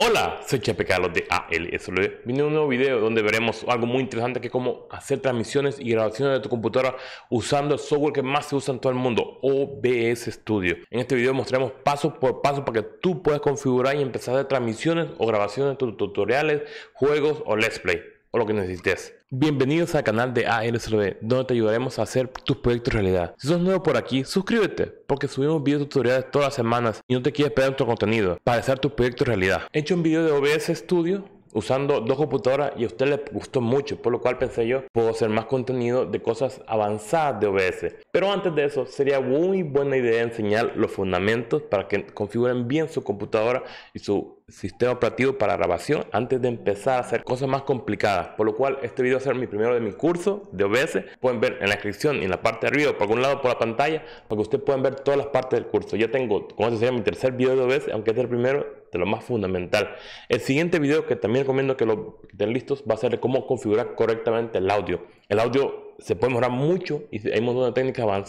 Hola, soy Chepe Carlos de ALSL. Vine un nuevo video donde veremos algo muy interesante que es cómo hacer transmisiones y grabaciones de tu computadora usando el software que más se usa en todo el mundo, OBS Studio. En este video mostraremos paso por paso para que tú puedas configurar y empezar a hacer transmisiones o grabaciones de tus tutoriales, juegos o let's play, o lo que necesites. Bienvenidos al canal de ALSRB, donde te ayudaremos a hacer tus proyectos realidad. Si sos nuevo por aquí, suscríbete, porque subimos videos tutoriales todas las semanas y no te quieres perder nuestro contenido para hacer tus proyectos realidad. He hecho un video de OBS Studio usando dos computadoras y a usted le gustó mucho, por lo cual pensé yo, puedo hacer más contenido de cosas avanzadas de OBS. Pero antes de eso, sería muy buena idea enseñar los fundamentos para que configuren bien su computadora y su sistema operativo para grabación antes de empezar a hacer cosas más complicadas. Por lo cual, este video va a ser mi primero de mi curso de OBS. Pueden ver en la descripción y en la parte de arriba, por algún lado por la pantalla, para ustedes puedan ver todas las partes del curso. Ya tengo, como se sería mi tercer video de OBS, aunque este es el primero, de lo más fundamental. El siguiente video que también recomiendo que lo den listos va a ser de cómo configurar correctamente el audio. El audio se puede mejorar mucho y hay una técnica de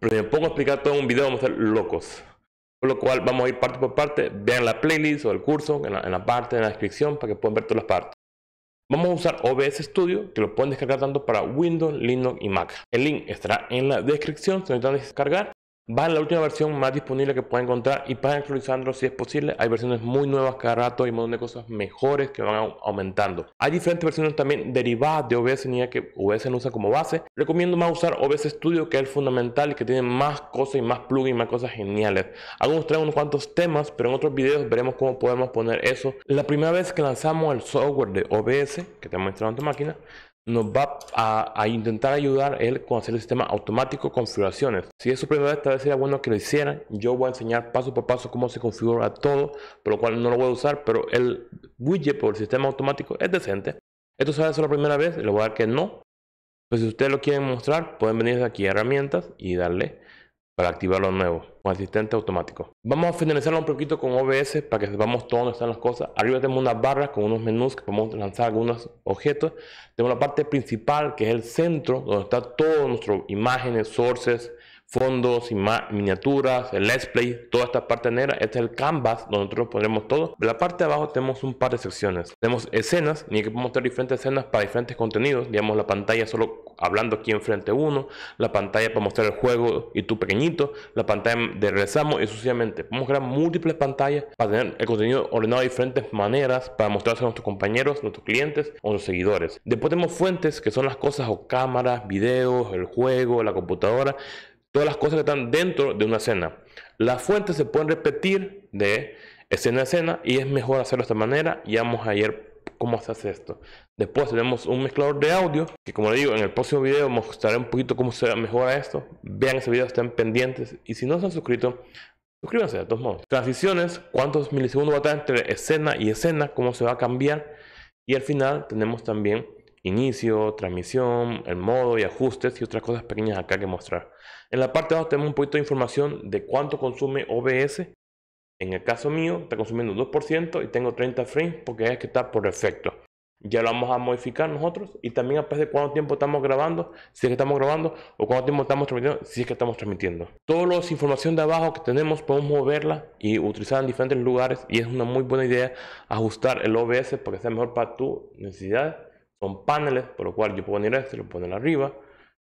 pero si me pongo a explicar todo en un video vamos a ser locos. Por lo cual vamos a ir parte por parte, vean la playlist o el curso en la, parte de la descripción para que puedan ver todas las partes. Vamos a usar OBS Studio, que lo pueden descargar tanto para Windows, Linux y Mac. El link estará en la descripción se necesitan descargar. Bajen la última versión más disponible que puedan encontrar y para actualizándolo si es posible. Hay versiones muy nuevas cada rato y un montón de cosas mejores que van aumentando. Hay diferentes versiones también derivadas de OBS NIA que OBS no usa como base. Recomiendo más usar OBS Studio que es el fundamental y que tiene más cosas y más plugins, más cosas geniales. Hago traen unos cuantos temas, pero en otros videos veremos cómo podemos poner eso. La primera vez que lanzamos el software de OBS que te he mostrado en tu máquina, nos va a, intentar ayudar él con hacer el sistema automático configuraciones. Si es su primera vez, tal vez sería bueno que lo hicieran. Yo voy a enseñar paso por paso cómo se configura todo, por lo cual no lo voy a usar, pero el widget por el sistema automático es decente. Esto se va la primera vez, le voy a dar que no. Pues si ustedes lo quieren mostrar, pueden venir aquí a herramientas y darle para activar los nuevo con asistente automático. Vamos a finalizarlo un poquito con OBS para que sepamos todo dónde están las cosas. Arriba tenemos unas barras con unos menús que podemos lanzar algunos objetos. Tenemos la parte principal que es el centro donde está todo nuestro imágenes, sources, fondos, miniaturas, el let's play, toda esta parte negra. Este es el canvas donde nosotros pondremos todo. la parte de abajo tenemos un par de secciones. Tenemos escenas, ni que podemos tener diferentes escenas para diferentes contenidos. Digamos la pantalla solo hablando aquí enfrente uno, la pantalla para mostrar el juego y tú pequeñito, la pantalla de regresamos y sucesivamente. Podemos crear múltiples pantallas para tener el contenido ordenado de diferentes maneras para mostrarse a nuestros compañeros, nuestros clientes o nuestros seguidores. Después tenemos fuentes que son las cosas o cámaras, videos, el juego, la computadora todas las cosas que están dentro de una escena. Las fuentes se pueden repetir de escena a escena y es mejor hacerlo de esta manera. y vamos a ver cómo se hace esto. Después tenemos un mezclador de audio que como le digo en el próximo video mostraré un poquito cómo se mejora esto. Vean ese video, estén pendientes y si no se han suscrito suscríbanse de todos modos. Transiciones, cuántos milisegundos va a estar entre escena y escena, cómo se va a cambiar y al final tenemos también inicio, transmisión, el modo y ajustes y otras cosas pequeñas acá que mostrar. En la parte de abajo tenemos un poquito de información de cuánto consume OBS. En el caso mío está consumiendo 2% y tengo 30 frames porque es que está por defecto. Ya lo vamos a modificar nosotros y también a pesar de cuánto tiempo estamos grabando, si es que estamos grabando o cuánto tiempo estamos transmitiendo, si es que estamos transmitiendo. Toda la información de abajo que tenemos podemos moverla y utilizarla en diferentes lugares y es una muy buena idea ajustar el OBS porque sea mejor para tu necesidad son paneles, por lo cual yo puedo venir a este, lo puedo poner arriba,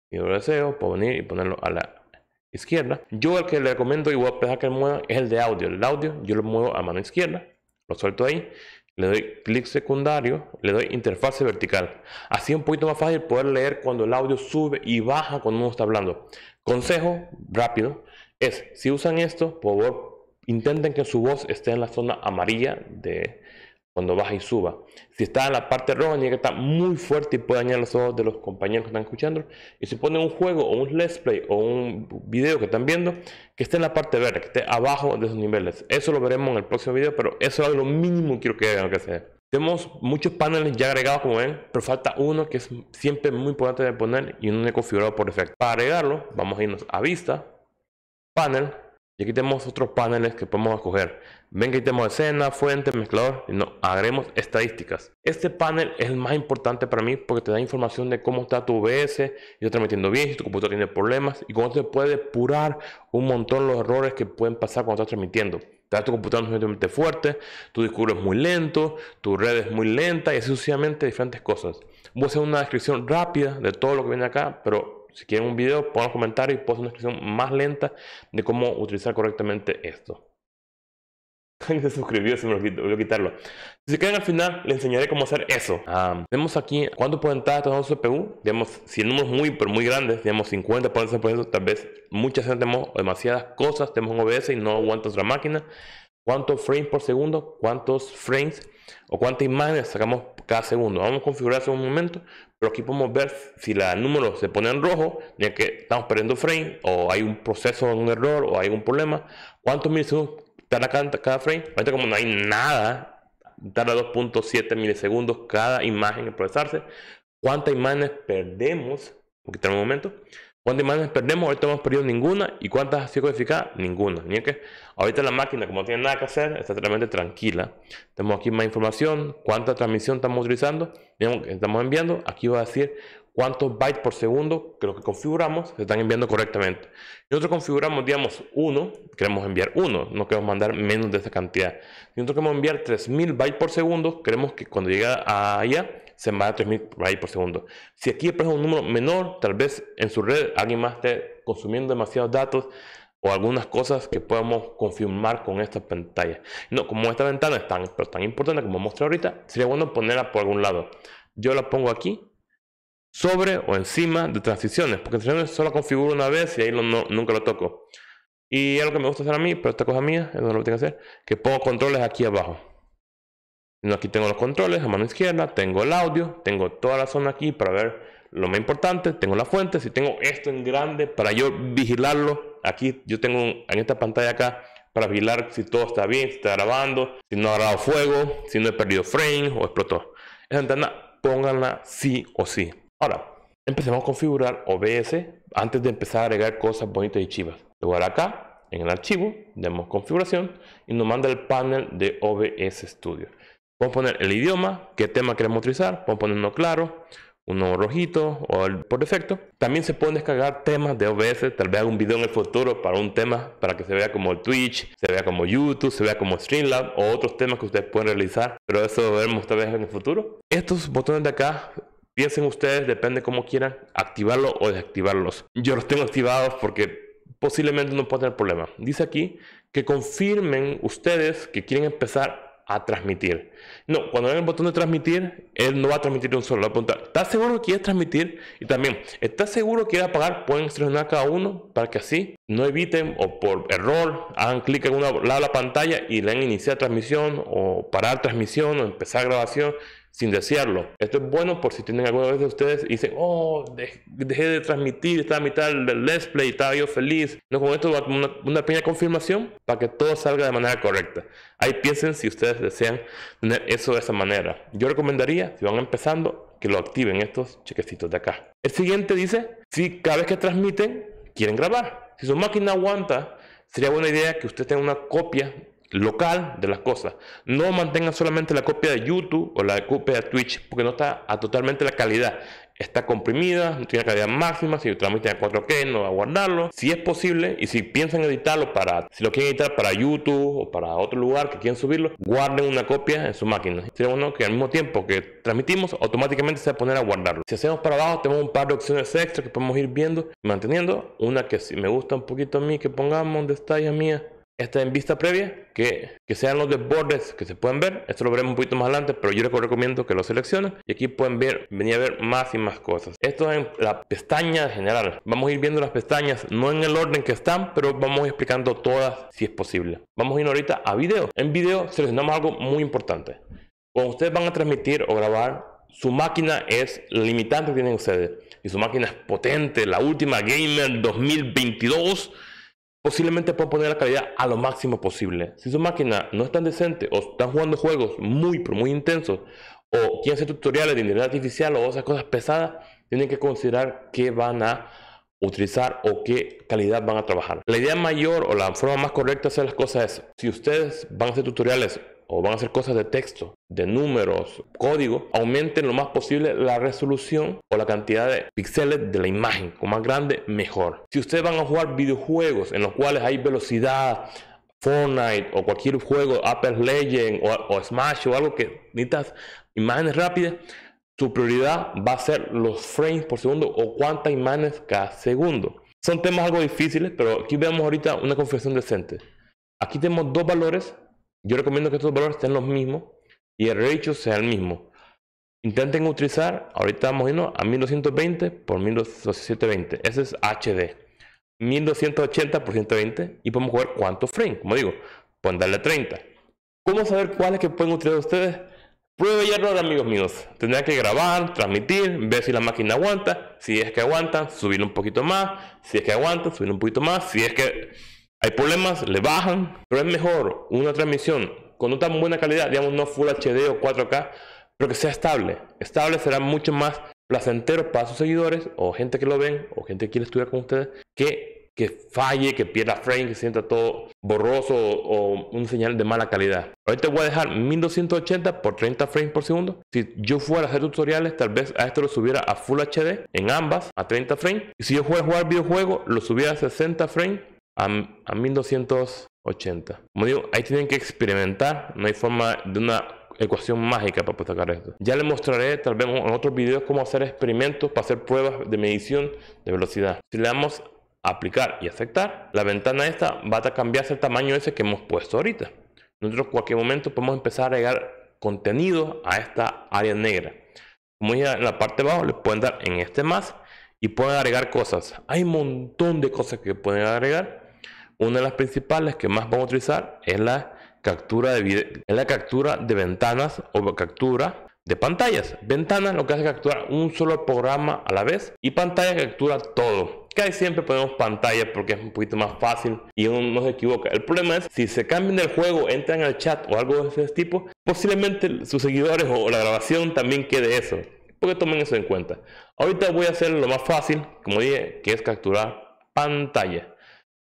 y lo deseo, puedo venir y ponerlo a la izquierda. Yo el que le recomiendo y voy a pesar que mueva es el de audio. El audio yo lo muevo a mano izquierda, lo suelto ahí, le doy clic secundario, le doy interfase vertical. Así es un poquito más fácil poder leer cuando el audio sube y baja cuando uno está hablando. Consejo rápido es, si usan esto, por favor, intenten que su voz esté en la zona amarilla de cuando baja y suba. Si está en la parte roja, tiene que está muy fuerte y puede dañar los ojos de los compañeros que están escuchando. Y si pone un juego o un let's play o un video que están viendo, que esté en la parte verde, que esté abajo de esos niveles. Eso lo veremos en el próximo video, pero eso es lo mínimo que quiero que hagan que sea. Tenemos muchos paneles ya agregados como ven, pero falta uno que es siempre muy importante de poner y uno configurado por defecto. Para agregarlo, vamos a irnos a vista, panel, y aquí tenemos otros paneles que podemos escoger. Ven que tenemos escena, fuente, mezclador. Y no, agregamos estadísticas. Este panel es el más importante para mí porque te da información de cómo está tu OBS, si está transmitiendo bien, si tu computador tiene problemas y cómo se puede depurar un montón los errores que pueden pasar cuando estás transmitiendo. Te da tu computador no suficientemente fuerte, tu disco es muy lento, tu red es muy lenta y sucesivamente diferentes cosas. Voy a hacer una descripción rápida de todo lo que viene acá, pero si quieren un video, pongan los comentarios y puedo una descripción más lenta de cómo utilizar correctamente esto. Alguien se suscribió, se me olvidó, quitarlo. Si se quedan al final, les enseñaré cómo hacer eso. vemos aquí cuánto pueden estar estos CPU. Digamos, si el número es muy, pero muy grande, digamos 50, por eso, tal vez muchas veces tenemos demasiadas cosas, tenemos un OBS y no aguanta otra máquina cuántos frames por segundo, cuántos frames o cuántas imágenes sacamos cada segundo. Vamos a configurar en un momento, pero aquí podemos ver si la número se pone en rojo, ya que estamos perdiendo frame o hay un proceso, un error o hay un problema, cuántos milisegundos tarda cada, cada frame. Ahorita como no hay nada, tarda 2.7 milisegundos cada imagen en procesarse. ¿Cuántas imágenes perdemos? Porque tenemos un momento. ¿Cuántas imágenes perdemos? Ahorita hemos perdido ninguna. ¿Y cuántas ha sido codificada? Ninguna. ahorita la máquina, como no tiene nada que hacer, está totalmente tranquila. Tenemos aquí más información. ¿Cuánta transmisión estamos utilizando? Estamos enviando. Aquí va a decir cuántos bytes por segundo que lo que configuramos se están enviando correctamente. Nosotros configuramos, digamos, uno, queremos enviar uno, no queremos mandar menos de esa cantidad. Si nosotros queremos enviar 3000 bytes por segundo, queremos que cuando llegue allá se manda 3000 por segundo. Si aquí aparece un número menor, tal vez en su red alguien más esté consumiendo demasiados datos o algunas cosas que podamos confirmar con esta pantalla. No, como esta ventana es tan, pero tan importante como mostré ahorita, sería bueno ponerla por algún lado. Yo la pongo aquí, sobre o encima de transiciones, porque transiciones solo configuro una vez y ahí nunca lo toco. Y algo que me gusta hacer a mí, pero esta cosa mía, es lo tengo que hacer, que pongo controles aquí abajo. Aquí tengo los controles a mano izquierda, tengo el audio, tengo toda la zona aquí para ver lo más importante, tengo la fuente, si tengo esto en grande para yo vigilarlo, aquí yo tengo en esta pantalla acá para vigilar si todo está bien, si está grabando, si no ha grabado fuego, si no he perdido frame o explotó. Esa ventana pónganla sí o sí. Ahora, empecemos a configurar OBS antes de empezar a agregar cosas bonitas y chivas. Luego acá, en el archivo, damos configuración y nos manda el panel de OBS Studio a poner el idioma, qué tema queremos utilizar, Pueden poner uno claro, uno rojito o por defecto. También se pueden descargar temas de OBS, tal vez haga un video en el futuro para un tema, para que se vea como Twitch, se vea como YouTube, se vea como Streamlab o otros temas que ustedes pueden realizar, pero eso lo veremos tal vez en el futuro. Estos botones de acá piensen ustedes, depende cómo quieran, activarlo o desactivarlos. Yo los tengo activados porque posiblemente no pueda tener problema. Dice aquí que confirmen ustedes que quieren empezar transmitir. No, cuando le el botón de transmitir, él no va a transmitir un solo. apuntar está seguro que es transmitir? Y también, está seguro que apagar apagar? Pueden seleccionar cada uno para que así no eviten o por error hagan clic en una lado la pantalla y le den iniciar transmisión o parar transmisión o empezar grabación sin desearlo. Esto es bueno por si tienen alguna vez de ustedes y dicen, oh, dejé de transmitir, estaba a mitad del let's play, estaba yo feliz. No, con esto una, una pequeña confirmación para que todo salga de manera correcta. Ahí piensen si ustedes desean tener eso de esa manera. Yo recomendaría, si van empezando, que lo activen estos chequecitos de acá. El siguiente dice, si cada vez que transmiten, quieren grabar. Si su máquina aguanta, sería buena idea que usted tenga una copia local de las cosas. No mantengan solamente la copia de YouTube o la copia de Twitch porque no está a totalmente la calidad. Está comprimida, no tiene calidad máxima. Si transmiten a 4K, no va a guardarlo. Si es posible y si piensan editarlo para, si lo quieren editar para YouTube o para otro lugar que quieran subirlo, guarden una copia en su máquina. Sería bueno que al mismo tiempo que transmitimos, automáticamente se va a poner a guardarlo. Si hacemos para abajo, tenemos un par de opciones extra que podemos ir viendo, manteniendo. Una que si me gusta un poquito a mí, que pongamos, donde está ya mía? esta en vista previa, que, que sean los bordes que se pueden ver. Esto lo veremos un poquito más adelante, pero yo les recomiendo que lo seleccionen. Y aquí pueden ver, venir a ver más y más cosas. Esto es en la pestaña general. Vamos a ir viendo las pestañas, no en el orden que están, pero vamos explicando todas si es posible. Vamos a ir ahorita a video. En video seleccionamos algo muy importante. Cuando ustedes van a transmitir o grabar su máquina es limitante que tienen ustedes. Y su máquina es potente, la última Gamer 2022 posiblemente puedan poner la calidad a lo máximo posible. Si su máquina no es tan decente o están jugando juegos muy, pero muy intensos, o quieren hacer tutoriales de inteligencia artificial o esas cosas pesadas, tienen que considerar qué van a utilizar o qué calidad van a trabajar. La idea mayor o la forma más correcta de hacer las cosas es, si ustedes van a hacer tutoriales o van a hacer cosas de texto, de números, código, aumenten lo más posible la resolución o la cantidad de píxeles de la imagen. Con más grande, mejor. Si ustedes van a jugar videojuegos en los cuales hay velocidad, Fortnite o cualquier juego, Apple Legend o, o Smash o algo que necesitas imágenes rápidas, su prioridad va a ser los frames por segundo o cuántas imágenes cada segundo. Son temas algo difíciles, pero aquí vemos ahorita una configuración decente. Aquí tenemos dos valores yo recomiendo que estos valores estén los mismos y el ratio sea el mismo. Intenten utilizar, ahorita vamos irnos a 1220 por 1220. Ese es HD. 1280 por 120 y podemos jugar cuántos frames. Como digo, pueden darle 30. ¿Cómo saber cuáles que pueden utilizar ustedes? Prueba y error, amigos míos. Tendrán que grabar, transmitir, ver si la máquina aguanta. Si es que aguanta, subir un poquito más. Si es que aguanta, subir un poquito más. Si es que hay problemas, le bajan, pero es mejor una transmisión con no tan buena calidad, digamos no Full HD o 4K, pero que sea estable. Estable será mucho más placentero para sus seguidores o gente que lo ven o gente que quiere estudiar con ustedes que que falle, que pierda frame, que sienta todo borroso o, un señal de mala calidad. Ahorita voy a dejar 1280 por 30 frames por segundo. Si yo fuera a hacer tutoriales, tal vez a esto lo subiera a Full HD en ambas a 30 frames. Y si yo fuera a jugar videojuego, lo subiera a 60 frames a, 1280. Como digo, ahí tienen que experimentar, no hay forma de una ecuación mágica para sacar esto. Ya les mostraré tal vez en otros videos cómo hacer experimentos para hacer pruebas de medición de velocidad. Si le damos a aplicar y aceptar, la ventana esta va a cambiar el tamaño ese que hemos puesto ahorita. Nosotros en cualquier momento podemos empezar a agregar contenido a esta área negra. Como ya en la parte de abajo, le pueden dar en este más y pueden agregar cosas. Hay un montón de cosas que pueden agregar una de las principales que más vamos a utilizar es la captura de, video, la captura de ventanas o captura de pantallas. Ventanas lo que hace es capturar un solo programa a la vez y pantalla captura todo. Casi siempre ponemos pantalla porque es un poquito más fácil y uno no se equivoca. El problema es si se cambian el juego, entran al chat o algo de ese tipo, posiblemente sus seguidores o la grabación también quede eso. Porque tomen eso en cuenta. Ahorita voy a hacer lo más fácil, como dije, que es capturar pantalla.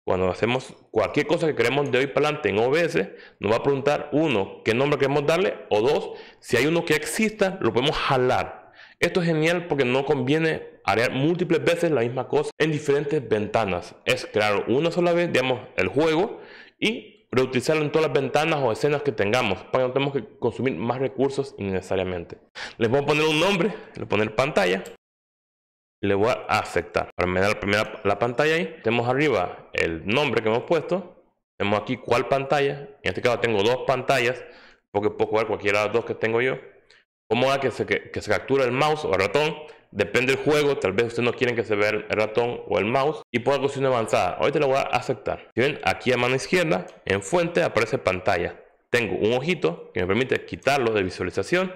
Cuando hacemos cualquier cosa que queremos de hoy para adelante en OBS, nos va a preguntar uno, qué nombre queremos darle, o dos, si hay uno que exista, lo podemos jalar. Esto es genial porque no conviene arear múltiples veces la misma cosa en diferentes ventanas. Es crear una sola vez, digamos, el juego y reutilizarlo en todas las ventanas o escenas que tengamos para no tengamos que consumir más recursos innecesariamente. Les voy a poner un nombre, le voy a poner pantalla le voy a aceptar. Para me la primera la pantalla ahí. Tenemos arriba el nombre que hemos puesto. Tenemos aquí cuál pantalla. En este caso tengo dos pantallas. Porque puedo jugar cualquiera de las dos que tengo yo. Cómo que se, que, se captura el mouse o el ratón. Depende del juego. Tal vez ustedes no quieren que se vea el ratón o el mouse. Y por una avanzada. Ahorita le voy a aceptar. Si ven, aquí a mano izquierda, en fuente, aparece pantalla. Tengo un ojito que me permite quitarlo de visualización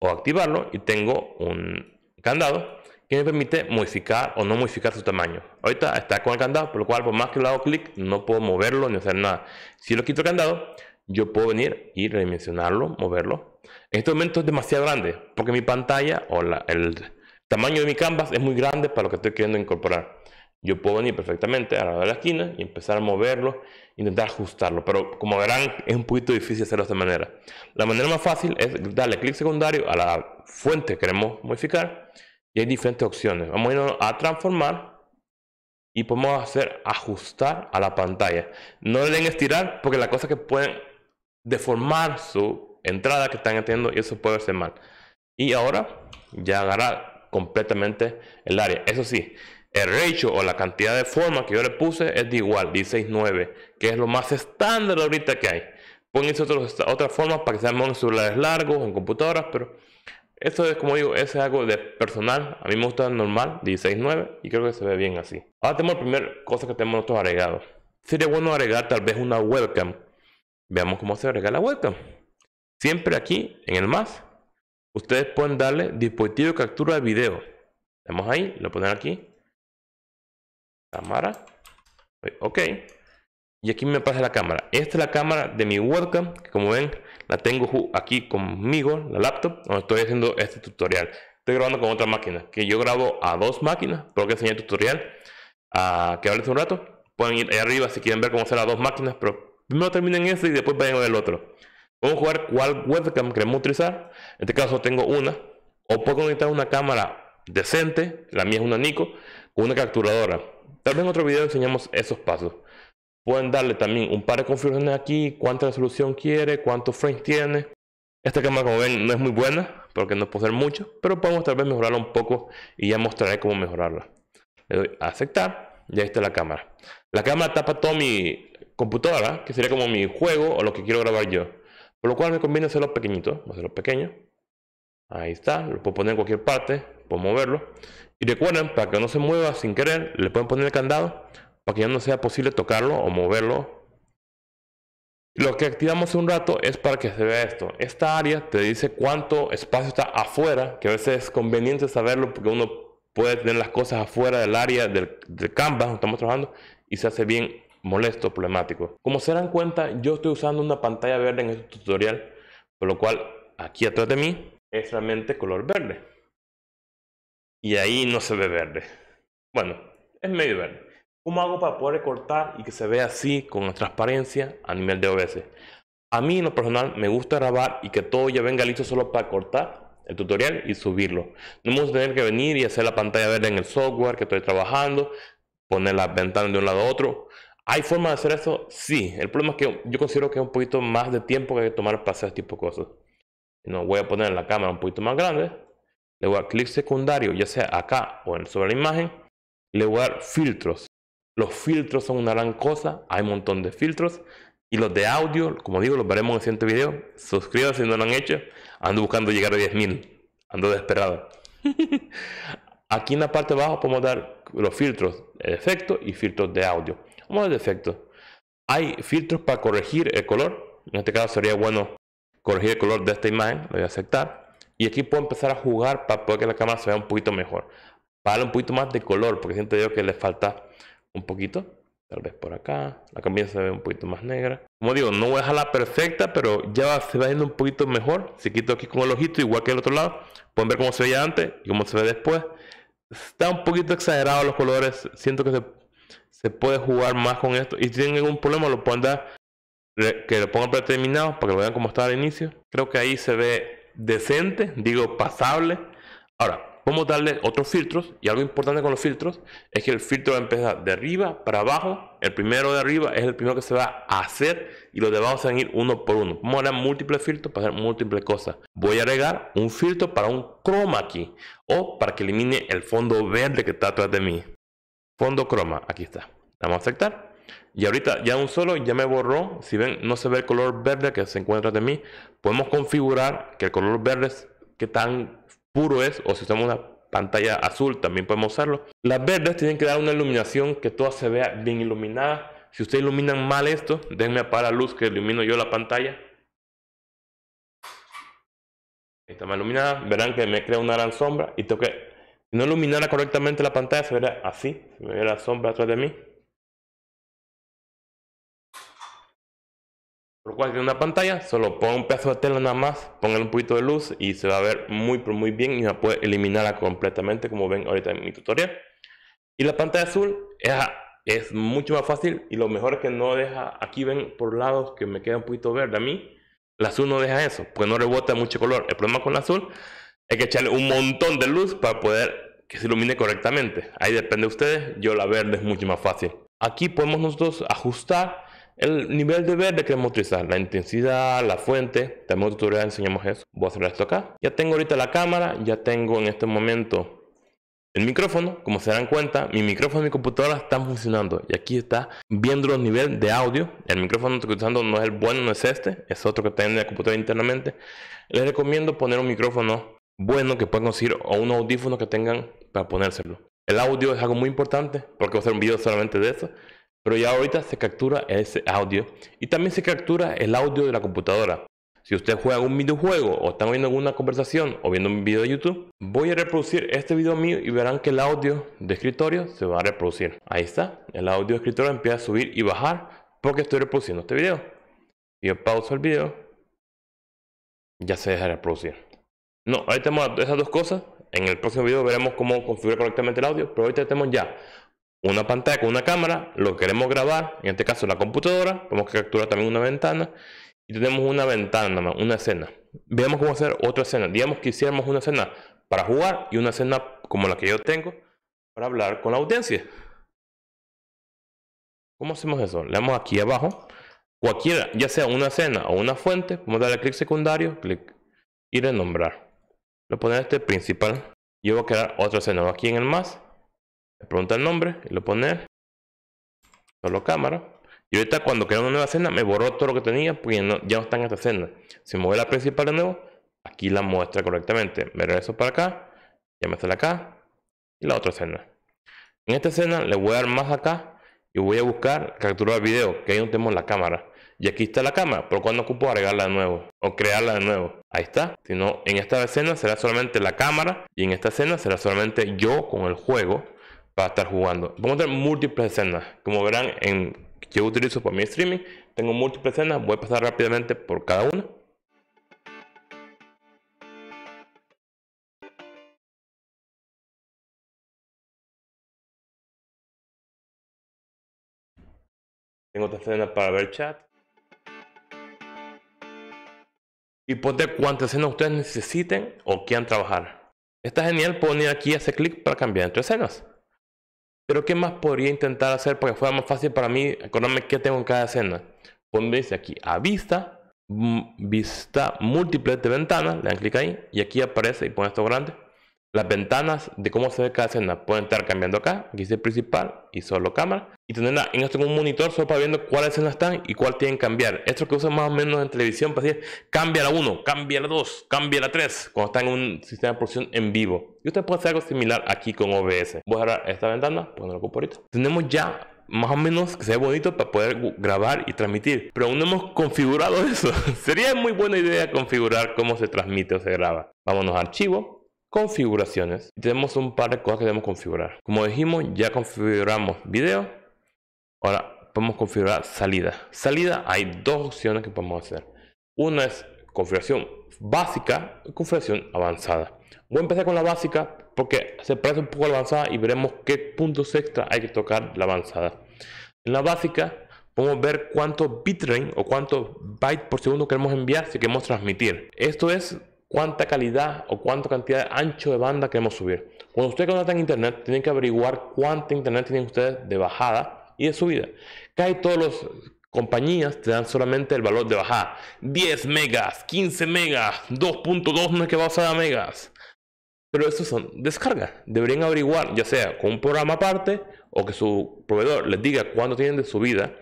o activarlo. Y tengo un candado que me permite modificar o no modificar su tamaño. Ahorita está con el candado, por lo cual por más que le hago clic no puedo moverlo ni hacer nada. Si lo quito el candado, yo puedo venir y redimensionarlo, moverlo. En este momento es demasiado grande porque mi pantalla o el tamaño de mi canvas es muy grande para lo que estoy queriendo incorporar. Yo puedo venir perfectamente a la esquina y empezar a moverlo, intentar ajustarlo, pero como verán es un poquito difícil hacerlo de esta manera. La manera más fácil es darle clic secundario a la fuente que queremos modificar y hay diferentes opciones. Vamos a ir a transformar y podemos hacer ajustar a la pantalla. No le den estirar porque la cosa que pueden deformar su entrada que están teniendo y eso puede ser mal. Y ahora ya agarra completamente el área. Eso sí, el ratio o la cantidad de forma que yo le puse es de igual, 16.9, que es lo más estándar ahorita que hay. Pónganse otras formas para que sean en celulares largos, en computadoras, pero esto es, como digo, es algo de personal. A mí me gusta el normal, 16.9, y creo que se ve bien así. Ahora tenemos la primera cosa que tenemos nosotros agregados. Sería bueno agregar tal vez una webcam. Veamos cómo se agrega la webcam. Siempre aquí, en el más, ustedes pueden darle dispositivo de captura de video. Vamos ahí, lo ponen aquí. Cámara. Ok y aquí me pasa la cámara. Esta es la cámara de mi webcam, que como ven, la tengo aquí conmigo, la laptop, donde estoy haciendo este tutorial. Estoy grabando con otra máquina, que yo grabo a dos máquinas, porque que enseñé el tutorial, a que hablé un rato. Pueden ir ahí arriba si quieren ver cómo hacer las dos máquinas, pero primero terminen este y después vayan a ver el otro. Vamos a jugar cuál webcam queremos utilizar. En este caso tengo una. O puedo conectar una cámara decente, la mía es una Nico, con una capturadora. Tal vez en otro video enseñamos esos pasos. Pueden darle también un par de configuraciones aquí, cuánta resolución quiere, cuántos frames tiene. Esta cámara como ven no es muy buena porque no puede ser mucho, pero podemos tal vez mejorarla un poco y ya mostraré cómo mejorarla. Le doy a aceptar y ahí está la cámara. La cámara tapa todo mi computadora, que sería como mi juego o lo que quiero grabar yo. Por lo cual me conviene hacerlo pequeñito, voy a hacerlo pequeño. Ahí está, lo puedo poner en cualquier parte, puedo moverlo. Y recuerden, para que no se mueva sin querer, le pueden poner el candado para que ya no sea posible tocarlo o moverlo. Lo que activamos un rato es para que se vea esto. Esta área te dice cuánto espacio está afuera, que a veces es conveniente saberlo porque uno puede tener las cosas afuera del área del, canvas donde estamos trabajando y se hace bien molesto, problemático. Como se dan cuenta, yo estoy usando una pantalla verde en este tutorial, por lo cual aquí atrás de mí es realmente color verde. Y ahí no se ve verde. Bueno, es medio verde. ¿Cómo hago para poder cortar y que se vea así con la transparencia a nivel de OBS? A mí en lo personal me gusta grabar y que todo ya venga listo solo para cortar el tutorial y subirlo. No vamos a tener que venir y hacer la pantalla verde en el software que estoy trabajando, poner la ventanas de un lado a otro. ¿Hay forma de hacer eso? Sí. El problema es que yo considero que es un poquito más de tiempo que hay que tomar para hacer este tipo de cosas. No, voy a poner la cámara un poquito más grande. Le voy a dar clic secundario, ya sea acá o sobre la imagen. Le voy a dar filtros. Los filtros son una gran cosa, hay un montón de filtros. Y los de audio, como digo, los veremos en el siguiente video. Suscríbanse si no lo han hecho. Ando buscando llegar a 10.000. Ando desesperado. Aquí en la parte de abajo podemos dar los filtros de efecto y filtros de audio. Vamos a ver efectos. Hay filtros para corregir el color. En este caso sería bueno corregir el color de esta imagen. Lo voy a aceptar. Y aquí puedo empezar a jugar para poder que la cámara se vea un poquito mejor. Para un poquito más de color, porque siento yo que le falta un poquito, tal vez por acá. La camisa se ve un poquito más negra. Como digo, no voy a dejarla perfecta, pero ya se va yendo un poquito mejor. Si quito aquí con el ojito, igual que el otro lado, pueden ver cómo se veía antes y cómo se ve después. Está un poquito exagerado los colores. Siento que se, puede jugar más con esto. Y si tienen algún problema, lo pueden dar que lo pongan predeterminado para que vean cómo estaba al inicio. Creo que ahí se ve decente, digo pasable. Ahora, Vamos a darle otros filtros y algo importante con los filtros es que el filtro va a empezar de arriba para abajo. El primero de arriba es el primero que se va a hacer y los de abajo se van a ir uno por uno. Vamos a dar múltiples filtros para hacer múltiples cosas. Voy a agregar un filtro para un croma aquí o para que elimine el fondo verde que está atrás de mí. Fondo croma, aquí está. Vamos a aceptar. Y ahorita ya un solo ya me borró. Si ven, no se ve el color verde que se encuentra de mí. Podemos configurar que el color verde es que tan puro es, o si usamos una pantalla azul también podemos usarlo. Las verdes tienen que dar una iluminación que toda se vea bien iluminada. Si ustedes iluminan mal esto, déjenme apagar la luz que ilumino yo la pantalla. Está más iluminada. Verán que me crea una gran sombra y tengo si no iluminara correctamente la pantalla, se verá así. Se me ve la sombra atrás de mí. Por cualquier cual, de una pantalla, solo pon un pedazo de tela nada más, ponle un poquito de luz y se va a ver muy, muy bien y la puede eliminarla completamente, como ven ahorita en mi tutorial. Y la pantalla azul es, mucho más fácil y lo mejor es que no deja, aquí ven por lados que me queda un poquito verde a mí, la azul no deja eso, porque no rebota mucho color. El problema con la azul es que echarle un montón de luz para poder que se ilumine correctamente. Ahí depende de ustedes, yo la verde es mucho más fácil. Aquí podemos nosotros ajustar el nivel de verde que vamos a utilizar, la intensidad, la fuente, también en tutorial enseñamos eso. Voy a hacer esto acá. Ya tengo ahorita la cámara, ya tengo en este momento el micrófono, como se dan cuenta, mi micrófono y mi computadora están funcionando. Y aquí está viendo los niveles de audio. El micrófono que estoy usando no es el bueno, no es este, es otro que en la computadora internamente. Les recomiendo poner un micrófono bueno que puedan conseguir o un audífono que tengan para ponérselo. El audio es algo muy importante porque voy a hacer un video solamente de eso. Pero ya ahorita se captura ese audio y también se captura el audio de la computadora. Si usted juega un videojuego o está viendo alguna conversación o viendo un video de YouTube, voy a reproducir este video mío y verán que el audio de escritorio se va a reproducir. Ahí está, el audio de escritorio empieza a subir y bajar porque estoy reproduciendo este video. Yo pauso el video, ya se deja reproducir. No, ahí tenemos esas dos cosas. En el próximo video veremos cómo configurar correctamente el audio, pero ahorita tenemos ya una pantalla con una cámara, lo queremos grabar, en este caso la computadora, podemos a capturar también una ventana y tenemos una ventana, una escena. Veamos cómo hacer otra escena. Digamos que hiciéramos una escena para jugar y una escena como la que yo tengo para hablar con la audiencia. ¿Cómo hacemos eso? Le damos aquí abajo, cualquiera, ya sea una escena o una fuente, vamos a darle clic secundario, clic y renombrar. lo poner este principal y voy a crear otra escena. Aquí en el más le pregunta el nombre y lo pone. Solo cámara. Y ahorita cuando crea una nueva escena me borró todo lo que tenía porque ya no, está en esta escena. Si mueve la principal de nuevo, aquí la muestra correctamente. Me regreso para acá, ya me sale acá y la otra escena. En esta escena le voy a dar más acá y voy a buscar capturar video, que ahí no tenemos la cámara. Y aquí está la cámara, pero cuando ocupo agregarla de nuevo o crearla de nuevo. Ahí está. Si no, en esta escena será solamente la cámara y en esta escena será solamente yo con el juego para estar jugando. Vamos a tener múltiples escenas. Como verán, en, yo utilizo para mi streaming, tengo múltiples escenas, voy a pasar rápidamente por cada una. Tengo otra escena para ver chat. Y ponte cuántas escenas ustedes necesiten o quieran trabajar. Está genial, poner aquí hace clic para cambiar entre escenas. Pero ¿qué más podría intentar hacer para que fuera más fácil para mí acordarme qué tengo en cada escena? Pues dice aquí a vista, mm, vista múltiple de ventanas, le dan clic ahí y aquí aparece y pone esto grande las ventanas de cómo se ve cada escena. Pueden estar cambiando acá, aquí dice principal y solo cámara. Y tener en esto un monitor solo para viendo cuáles escenas están y cuál tienen que cambiar. Esto que usan más o menos en televisión para pues, decir, cambia la 1, cambia la 2, cambia la 3, cuando están en un sistema de producción en vivo. Y usted puede hacer algo similar aquí con OBS. Voy a cerrar esta ventana, pues no lo ahorita. Tenemos ya más o menos que ve bonito para poder grabar y transmitir. Pero aún no hemos configurado eso. Sería muy buena idea configurar cómo se transmite o se graba. Vámonos a archivo configuraciones. y Tenemos un par de cosas que debemos configurar. Como dijimos, ya configuramos video. Ahora podemos configurar salida. Salida hay dos opciones que podemos hacer. Una es configuración básica y configuración avanzada. Voy a empezar con la básica porque se parece un poco a la avanzada y veremos qué puntos extra hay que tocar la avanzada. En la básica podemos ver cuánto bitrate o cuánto bytes por segundo queremos enviar si queremos transmitir. Esto es cuánta calidad o cuánta cantidad de ancho de banda queremos subir. Cuando ustedes contratan internet, tienen que averiguar cuánta internet tienen ustedes de bajada y de subida. Casi todas las compañías te dan solamente el valor de bajada. 10 megas, 15 megas, 2.2 no es que va a usar megas. Pero eso son descargas. Deberían averiguar, ya sea con un programa aparte o que su proveedor les diga cuánto tienen de subida.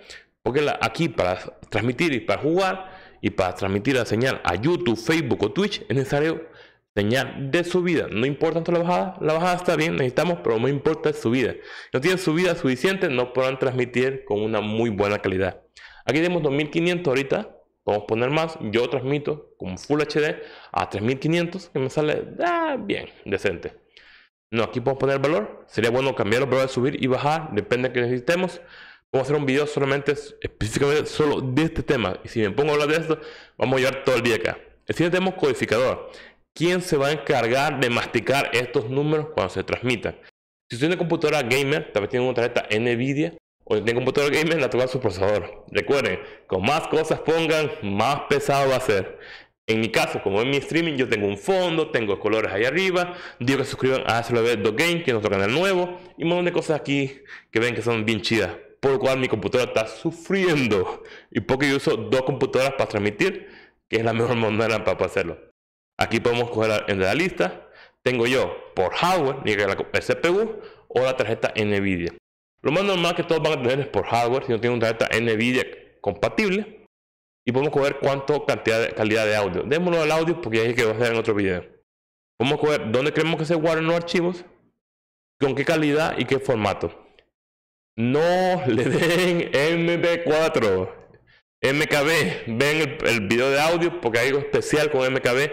Porque aquí para transmitir y para jugar y para transmitir la señal a YouTube, Facebook o Twitch es necesario señal de subida. No importa tanto la bajada, la bajada está bien, necesitamos, pero no importa subida. No tienen subida suficiente, no podrán transmitir con una muy buena calidad. Aquí tenemos 2500 ahorita, podemos poner más. Yo transmito con Full HD a 3500, que me sale ah, bien, decente. No, aquí podemos poner valor. Sería bueno cambiar los subir y bajar, depende de que necesitemos. Vamos a hacer un video solamente, específicamente solo de este tema. Y si me pongo a hablar de esto, vamos a llevar todo el día acá. El siguiente tema es codificador. ¿Quién se va a encargar de masticar estos números cuando se transmitan? Si usted tiene computadora gamer, tal vez tiene una tarjeta NVIDIA, o si tiene computadora gamer, la toca su procesador. Recuerden, con más cosas pongan, más pesado va a ser. En mi caso, como en mi streaming, yo tengo un fondo, tengo colores ahí arriba. Digo que suscriban a SLB Dog Game, que es nuestro canal nuevo. Y un montón de cosas aquí que ven que son bien chidas por lo cual mi computadora está sufriendo. Y porque yo uso dos computadoras para transmitir, que es la mejor manera para hacerlo. Aquí podemos coger en la lista. Tengo yo por hardware, la CPU o la tarjeta NVIDIA. Lo más normal que todos van a tener es por hardware, si no tienen una tarjeta NVIDIA compatible. Y podemos coger cuánto cantidad calidad de audio. Démoslo al audio porque es que va a hacer en otro video. Podemos coger dónde queremos que se guarden los archivos, con qué calidad y qué formato. No le den MP4. MKB. Ven el, video de audio porque hay algo especial con MKB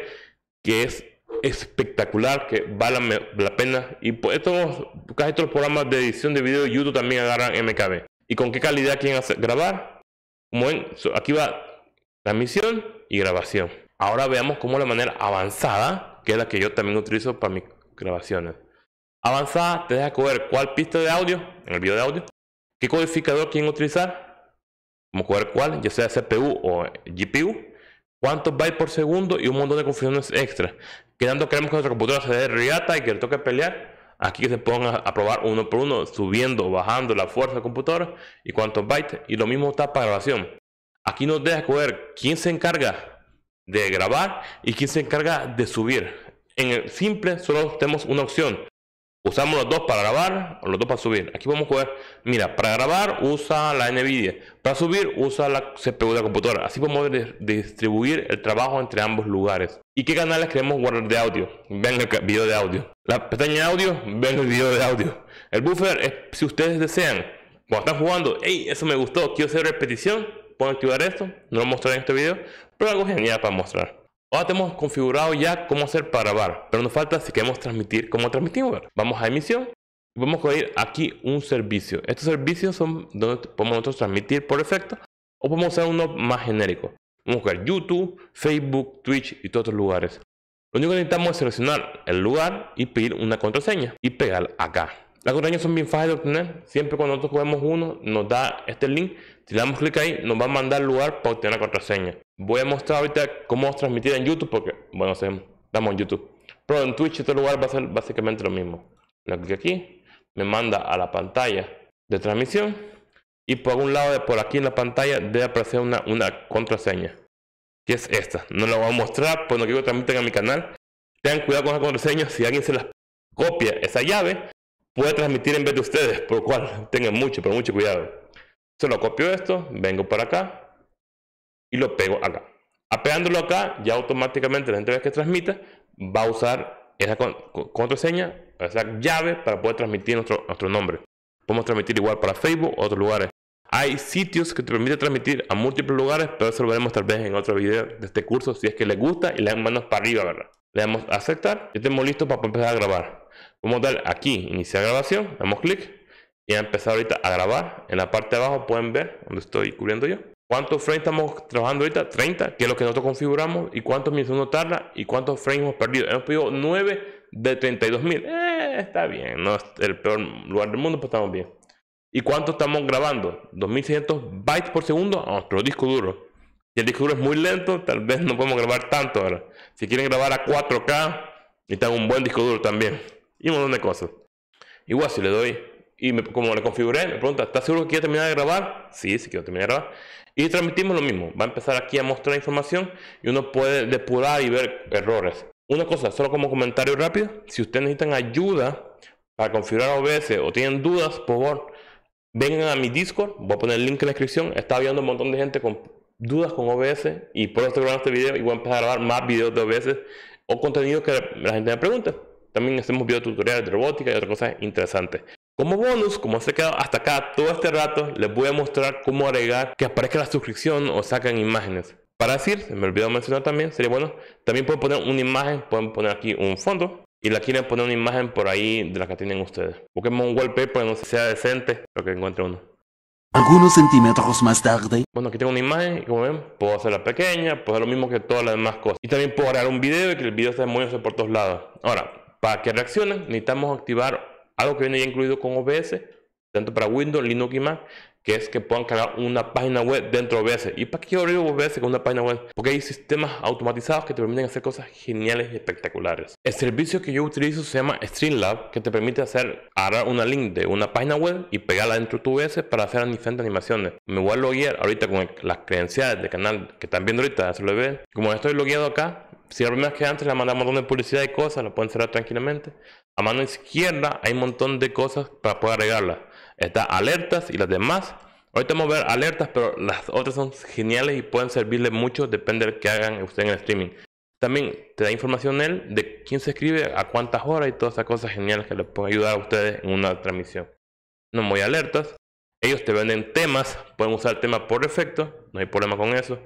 que es espectacular, que vale la pena. Y estos pues, estos casi todos programas de edición de video YouTube también agarran MKB. ¿Y con qué calidad quieren grabar? Como aquí va transmisión y grabación. Ahora veamos cómo la manera avanzada, que es la que yo también utilizo para mis grabaciones avanzada te deja coger cuál pista de audio, en el video de audio, qué codificador quieren utilizar, como coger cuál, ya sea CPU o GPU, cuántos bytes por segundo y un montón de confusiones extra. Quedando queremos que nuestra computadora se dé riata y que le toque pelear. Aquí que se pongan a probar uno por uno, subiendo o bajando la fuerza de computador computadora y cuántos bytes. Y lo mismo está para grabación. Aquí nos deja coger quién se encarga de grabar y quién se encarga de subir. En el simple solo tenemos una opción. Usamos los dos para grabar o los dos para subir. Aquí podemos jugar. Mira, para grabar usa la NVIDIA. Para subir usa la CPU de la computadora. Así podemos distribuir el trabajo entre ambos lugares. ¿Y qué canales queremos guardar de audio? Vean el video de audio. La pestaña de audio, vean el video de audio. El buffer es si ustedes desean. Cuando están jugando, hey, eso me gustó, quiero hacer repetición. Pueden activar esto. No lo mostraré en este video, pero algo genial para mostrar. Ahora tenemos configurado ya cómo hacer para grabar, pero nos falta si queremos transmitir, cómo transmitimos. Vamos a emisión y vamos a coger aquí un servicio. Estos servicios son donde podemos nosotros transmitir por efecto o podemos usar uno más genérico. Vamos a buscar YouTube, Facebook, Twitch y todos los lugares. Lo único que necesitamos es seleccionar el lugar y pedir una contraseña y pegar acá. Las contraseñas son bien fáciles de obtener. Siempre cuando nosotros cogemos uno, nos da este link. Si le damos clic ahí, nos va a mandar lugar para obtener la contraseña. Voy a mostrar ahorita cómo transmitir en YouTube, porque, bueno, estamos en YouTube. Pero en Twitch, este lugar va a ser básicamente lo mismo. Le clic aquí, me manda a la pantalla de transmisión. Y por algún lado, por aquí en la pantalla, debe aparecer una, una contraseña. Que es esta. No la voy a mostrar, porque no quiero que transmitan a mi canal. Tengan cuidado con las contraseñas. Si alguien se las copia esa llave, puede transmitir en vez de ustedes, por lo cual tengan mucho, pero mucho cuidado. Solo copio esto, vengo para acá y lo pego acá. apeándolo acá, ya automáticamente la gente que transmita va a usar esa contraseña, esa llave para poder transmitir nuestro, nuestro nombre. Podemos transmitir igual para Facebook o otros lugares. Hay sitios que te permiten transmitir a múltiples lugares, pero eso lo veremos tal vez en otro video de este curso si es que les gusta y le dan manos para arriba, ¿verdad? Le damos a aceptar y estemos listos para empezar a grabar. Vamos a dar aquí, iniciar grabación, damos clic y empezar ahorita a grabar. En la parte de abajo pueden ver donde estoy cubriendo yo. ¿Cuántos frames estamos trabajando ahorita? 30, que es lo que nosotros configuramos. ¿Y cuántos minutos tarda? ¿Y cuántos frames hemos perdido? Hemos pedido 9 de 32 mil. Eh, está bien, no es el peor lugar del mundo, pero estamos bien. ¿Y cuánto estamos grabando? 2600 bytes por segundo a ah, nuestro disco duro. Si el disco duro es muy lento, tal vez no podemos grabar tanto ahora. Si quieren grabar a 4K, necesitan un buen disco duro también y un montón de cosas. Igual si le doy y como le configuré, me pregunta, ¿estás seguro que quiere terminar de grabar? Sí, sí quiero terminar de grabar. Y transmitimos lo mismo. Va a empezar aquí a mostrar información y uno puede depurar y ver errores. Una cosa, solo como comentario rápido, si ustedes necesitan ayuda para configurar OBS o tienen dudas, por favor, vengan a mi Discord, voy a poner el link en la descripción. Está viendo un montón de gente con dudas con OBS y por eso estoy grabando este video y voy a empezar a grabar más videos de OBS o contenido que la gente me pregunte. También hacemos video tutoriales de robótica y otras cosas interesantes. Como bonus, como se ha hasta acá todo este rato, les voy a mostrar cómo agregar que aparezca la suscripción o sacan imágenes. Para decir, se me olvidó mencionar también, sería bueno, también pueden poner una imagen, pueden poner aquí un fondo y la quieren poner una imagen por ahí de la que tienen ustedes. Busquemos un wallpaper, no sea decente, lo que encuentre uno. Algunos centímetros más tarde. Bueno, aquí tengo una imagen como ven, puedo hacerla pequeña, puedo hacer lo mismo que todas las demás cosas. Y también puedo agregar un video y que el video esté muy por todos lados. Ahora, para que reaccionen, necesitamos activar algo que viene ya incluido con OBS, tanto para Windows, Linux y Mac, que es que puedan cargar una página web dentro de OBS. ¿Y para qué abrir OBS con una página web? Porque hay sistemas automatizados que te permiten hacer cosas geniales y espectaculares. El servicio que yo utilizo se llama Streamlab, que te permite hacer agarrar una link de una página web y pegarla dentro de tu OBS para hacer diferentes animaciones. Me voy a loguear ahorita con las credenciales del canal que están viendo ahorita, se lo ven. Como estoy logueado acá, si la primera que antes la mandamos donde montón de publicidad y cosas, lo pueden cerrar tranquilamente. A mano izquierda hay un montón de cosas para poder agregarlas. Está alertas y las demás. Ahorita vamos a ver alertas, pero las otras son geniales y pueden servirle mucho, depende de que hagan ustedes en el streaming. También te da información él de quién se escribe, a cuántas horas y todas esas cosas geniales que les pueden ayudar a ustedes en una transmisión. No muy alertas. Ellos te venden temas, pueden usar tema por defecto, no hay problema con eso.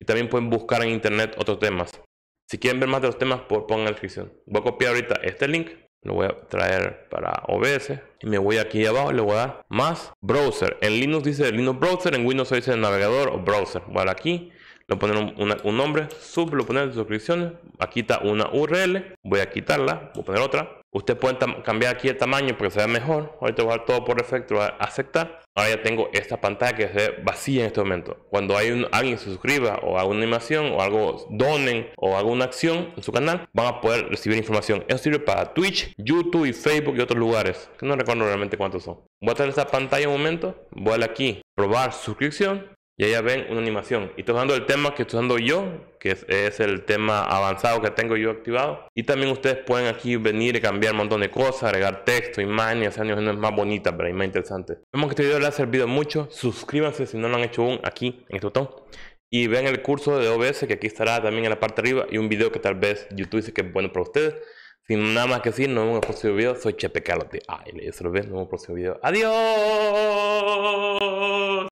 Y también pueden buscar en internet otros temas. Si quieren ver más de los temas, pongan en la descripción. Voy a copiar ahorita este link. Lo voy a traer para OBS. Y me voy aquí abajo. Le voy a dar más browser. En Linux dice Linux browser. En Windows dice navegador o browser. Voy a dar aquí voy a poner un, nombre, sub, lo poner suscripciones, aquí está una URL, voy a quitarla, voy a poner otra. Usted puede cambiar aquí el tamaño para que se mejor. Ahorita voy a dar todo por defecto, a aceptar. Ahora ya tengo esta pantalla que se ve vacía en este momento. Cuando hay alguien se suscriba o haga una animación o algo donen o haga una acción en su canal, van a poder recibir información. Eso sirve para Twitch, YouTube y Facebook y otros lugares. Que no recuerdo realmente cuántos son. Voy a tener esta pantalla un momento. Voy a darle aquí, probar suscripción y ven una animación. Y estoy el tema que estoy usando yo, que es, el tema avanzado que tengo yo activado. Y también ustedes pueden aquí venir y cambiar un montón de cosas, agregar texto, imágenes, hacer animaciones más bonitas, pero más interesante Vemos que este video les ha servido mucho. Suscríbanse si no lo han hecho aún aquí en este botón. Y vean el curso de OBS que aquí estará también en la parte arriba y un video que tal vez YouTube dice que es bueno para ustedes. Sin nada más que decir, nos vemos en el próximo video. Soy Chepe Carlos de en el próximo video. ¡Adiós!